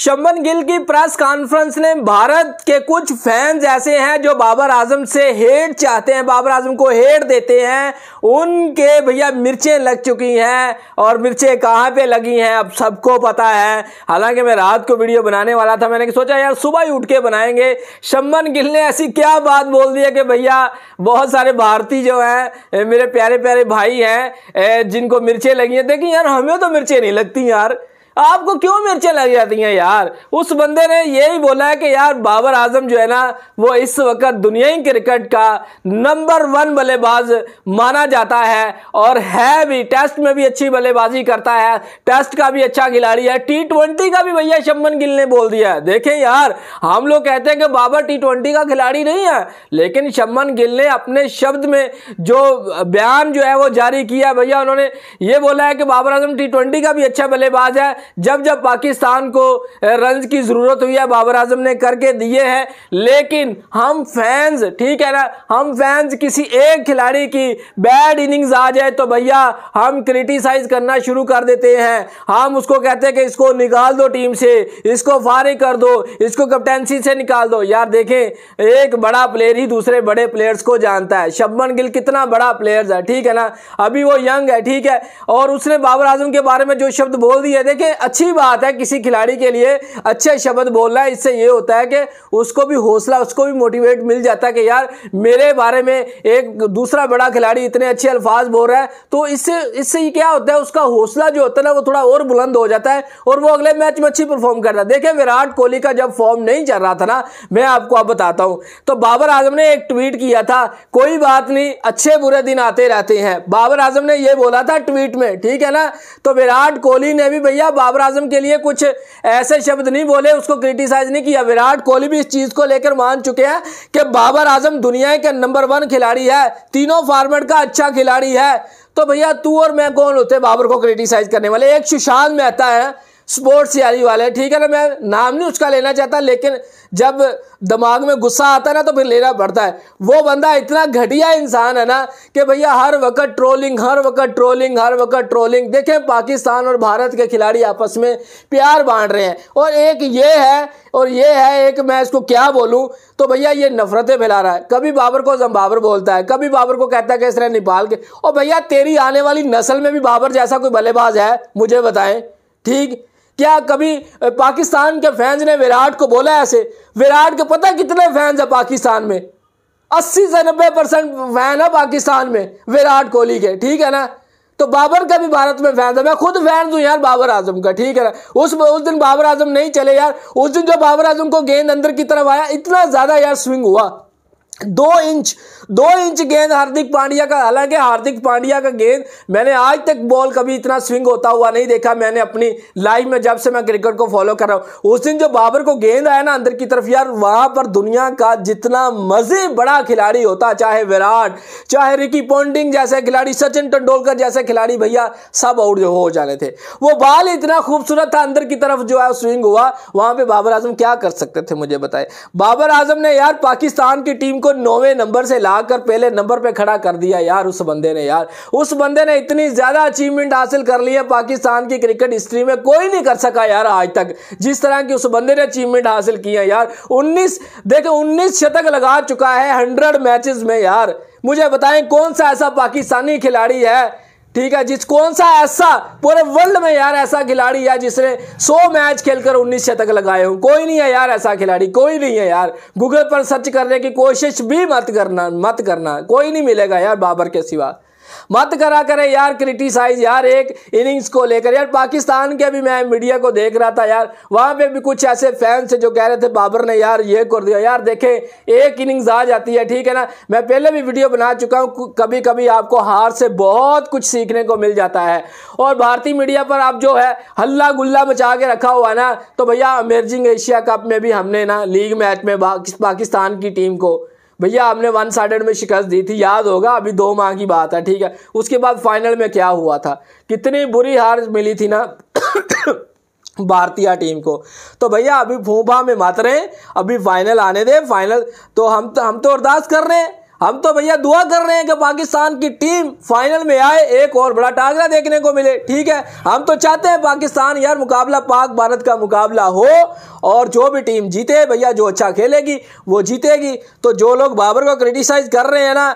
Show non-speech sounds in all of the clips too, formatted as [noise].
शंबन गिल की press conference ने भारत के कुछ फैंस ऐसे हैं जो बाबर आजम से हेड चाहते हैं बाबर आजम को हेट देते हैं उनके भैया मिर्चें लग चुकी हैं और मिर्चें कहाँ पे लगी हैं अब सबको पता है हालांकि मैं रात को वीडियो बनाने वाला था मैंने सोचा यार सुबह ही उठ के बनाएंगे शंबन गिल ने ऐसी क्या बात बोल दी है कि भैया बहुत सारे भारतीय जो हैं मेरे प्यारे प्यारे भाई हैं जिनको मिर्चें लगी हैं देखिए यार हमें तो मिर्चें नहीं लगती यार आपको क्यों मिर्चें लग जाती हैं यार उस बंदे ने यही बोला है कि यार बाबर आजम जो है ना वो इस वक्त दुनियाई क्रिकेट का नंबर वन बल्लेबाज माना जाता है और है भी टेस्ट में भी अच्छी बल्लेबाजी करता है टेस्ट का भी अच्छा खिलाड़ी है टी ट्वेंटी का भी भैया शमन गिल ने बोल दिया है देखें यार हम लोग कहते हैं कि बाबर टी ट्वेंटी का खिलाड़ी नहीं है लेकिन शम्मन गिल ने अपने शब्द में जो बयान जो है वो जारी किया भैया उन्होंने ये बोला है कि बाबर आजम टी ट्वेंटी का भी अच्छा बल्लेबाज है जब जब पाकिस्तान को रन की ज़रूरत हुई है बाबर आजम ने करके दिए हैं लेकिन हम फैंस ठीक है ना हम फैंस किसी एक खिलाड़ी की बैड इनिंग्स आ जाए तो भैया हम क्रिटिसाइज करना शुरू कर देते हैं हम उसको कहते हैं कि इसको निकाल दो टीम से इसको फारिग कर दो इसको कैप्टेंसी से निकाल दो यार देखें एक बड़ा प्लेयर ही दूसरे बड़े प्लेयर्स को जानता है शबन गिल कितना बड़ा प्लेयर्स है ठीक है ना अभी वो यंग है ठीक है और उसने बाबर आजम के बारे में जो शब्द बोल दिए देखे अच्छी बात है किसी खिलाड़ी के लिए अच्छे शब्द बोलना इससे ये होता है कि उसको भी हौसला उसको भी मोटिवेट मिल जाता है कि यार मेरे बारे में एक दूसरा बड़ा खिलाड़ी इतने अच्छे अल्फाज बोल रहा है तो इससे इससे क्या होता है उसका हौसला जो होता है ना वो थोड़ा और बुलंद हो जाता है और वो अगले मैच में अच्छी परफॉर्म करता है देखिए विराट कोहली का जब फॉर्म नहीं चल रहा था ना मैं आपको अब बताता हूँ तो बाबर आजम ने एक ट्वीट किया था कोई बात नहीं अच्छे बुरे दिन आते रहते हैं बाबर आजम ने यह बोला था ट्वीट में ठीक है ना तो विराट कोहली ने भी भैया बाबर आजम के लिए कुछ ऐसे शब्द नहीं बोले उसको क्रिटिसाइज नहीं किया विराट कोहली भी इस चीज़ को लेकर मान चुके हैं कि बाबर आजम दुनिया के नंबर वन खिलाड़ी है तीनों फॉर्मेट का अच्छा खिलाड़ी है तो भैया तू और मैं कौन होते बाबर को क्रिटिसाइज करने वाले एक सुशांत मेहता है स्पोर्ट्स यारी वाले ठीक है ना मैं नाम नहीं उसका लेना चाहता लेकिन जब दिमाग में गुस्सा आता है ना तो फिर लेना पड़ता है वो बंदा इतना घटिया इंसान है ना कि भैया हर वक्त ट्रोलिंग हर वक्त ट्रोलिंग हर वक्त ट्रोलिंग देखें पाकिस्तान और भारत के खिलाड़ी आपस में प्यार बांट रहे हैं और एक ये है और ये है एक मैं इसको क्या बोलूँ तो भैया ये नफरतें फैला रहा है कभी बाबर को जम्बाबर बोलता है कभी बाबर को कहता है कि इस तरह नेपाल के और भैया तेरी आने वाली नस्ल में भी बाबर जैसा कोई बल्लेबाज है मुझे बताएं ठीक क्या कभी पाकिस्तान के फैंस ने विराट को बोला ऐसे विराट के पता कितने फैंस हैं पाकिस्तान में अस्सी से नब्बे परसेंट फैन है पाकिस्तान में विराट कोहली के ठीक है ना तो बाबर का भी भारत में फैन था मैं खुद फैन हूँ यार बाबर आजम का ठीक है ना उस उस दिन बाबर आजम नहीं चले यार उस दिन जो बाबर आजम को गेंद अंदर की तरफ आया इतना ज़्यादा यार स्विंग हुआ दो इंच दो इंच गेंद हार्दिक पांड्या का हालांकि हार्दिक पांड्या का गेंद मैंने आज तक बॉल कभी इतना स्विंग होता हुआ नहीं देखा मैंने अपनी लाइफ में जब से मैं क्रिकेट को फॉलो कर रहा हूँ उस दिन जो बाबर को गेंद आया ना अंदर की तरफ यार वहां पर दुनिया का जितना मजे बड़ा खिलाड़ी होता चाहे विराट चाहे रिकी पॉन्टिंग जैसे खिलाड़ी सचिन तेंदुलकर जैसे खिलाड़ी भैया सब आउट हो जाने थे वो बाल इतना खूबसूरत था अंदर की तरफ जो है स्विंग हुआ वहां पर बाबर आजम क्या कर सकते थे मुझे बताए बाबर आजम ने यार पाकिस्तान की टीम को नौवे नंबर से लाकर पहले नंबर पे खड़ा कर दिया यार उस बंदे ने यार उस बंदे ने इतनी ज़्यादा अचीवमेंट हासिल कर ली है पाकिस्तान की क्रिकेट हिस्ट्री में कोई नहीं कर सका यार आज तक जिस तरह की उस बंदे ने अचीवमेंट हासिल की है यार उन्नीस देखे उन्नीस शतक लगा चुका है हंड्रेड मैचेस में यार मुझे बताएं कौन सा ऐसा पाकिस्तानी खिलाड़ी है ठीक है जिस कौन सा ऐसा पूरे वर्ल्ड में यार ऐसा खिलाड़ी है जिसने 100 मैच खेलकर 19 शतक लगाए हो कोई नहीं है यार ऐसा खिलाड़ी कोई नहीं है यार गूगल पर सर्च करने की कोशिश भी मत करना मत करना कोई नहीं मिलेगा यार बाबर के सिवा मत करा करें यार क्रिटिसाइज यार एक इनिंग्स को लेकर यार पाकिस्तान के भी मैं मीडिया को देख रहा था यार वहां पे भी कुछ ऐसे फैंस थे जो कह रहे थे बाबर ने यार ये कर दिया यार देखें एक इनिंग्स आ जाती है ठीक है ना मैं पहले भी वीडियो बना चुका हूं कभी कभी आपको हार से बहुत कुछ सीखने को मिल जाता है और भारतीय मीडिया पर आप जो है हल्ला गुल्ला मचा के रखा हुआ ना तो भैया अमेरजिंग एशिया कप में भी हमने ना लीग मैच में पाकिस्तान की टीम को भैया आपने वन साइडेड में शिकस्त दी थी याद होगा अभी दो माह की बात है ठीक है उसके बाद फाइनल में क्या हुआ था कितनी बुरी हार मिली थी ना [coughs] भारतीय टीम को तो भैया अभी फूफा में मात रहे अभी फाइनल आने दे फाइनल तो हम तो हम तो अरदास कर रहे हैं हम तो भैया दुआ कर रहे हैं कि पाकिस्तान की टीम फाइनल में आए एक और बड़ा टागरा देखने को मिले ठीक है हम तो चाहते हैं पाकिस्तान यार मुकाबला पाक भारत का मुकाबला हो और जो भी टीम जीते भैया जो अच्छा खेलेगी वो जीतेगी तो जो लोग बाबर को क्रिटिसाइज कर रहे हैं ना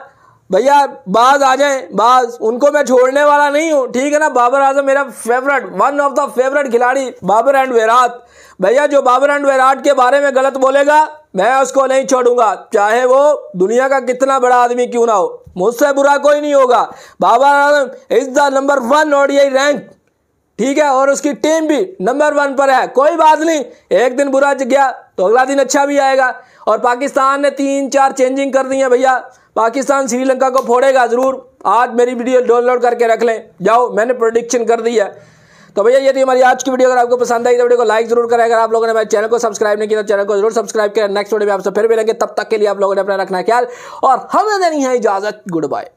भैया बाज आ जाए बाज उनको मैं छोड़ने वाला नहीं हूँ ठीक है ना बाबर आजम मेरा favourite one of the favourite खिलाड़ी बाबर एंड विराट भैया जो बाबर एंड विराट के बारे में गलत बोलेगा मैं उसको नहीं छोड़ूंगा चाहे वो दुनिया का कितना बड़ा आदमी क्यों ना हो मुझसे बुरा कोई नहीं होगा Babar Azam is the number one और ये रैंक ठीक है और उसकी टीम भी नंबर वन पर है कोई बात नहीं एक दिन बुरा जग गया तो अगला दिन अच्छा भी आएगा और पाकिस्तान ने तीन चार चेंजिंग कर दी है भैया पाकिस्तान श्रीलंका को फोड़ेगा ज़रूर आज मेरी वीडियो डाउनलोड करके रख लें जाओ मैंने प्रोडिक्शन कर दी है तो भैया ये थी हमारी आज की वीडियो अगर आपको पसंद आई तो वीडियो को लाइक जरूर करें अगर आप लोगों ने मेरे चैनल को सब्सक्राइब नहीं किया तो चैनल को जरूर सब्सक्राइब करें नेक्स्ट वीडियो में आपसे फिर मिलेंगे तब तक के लिए आप लोगों ने अपना रखना ख्याल और हमें देनी है इजाज़त गुड बाय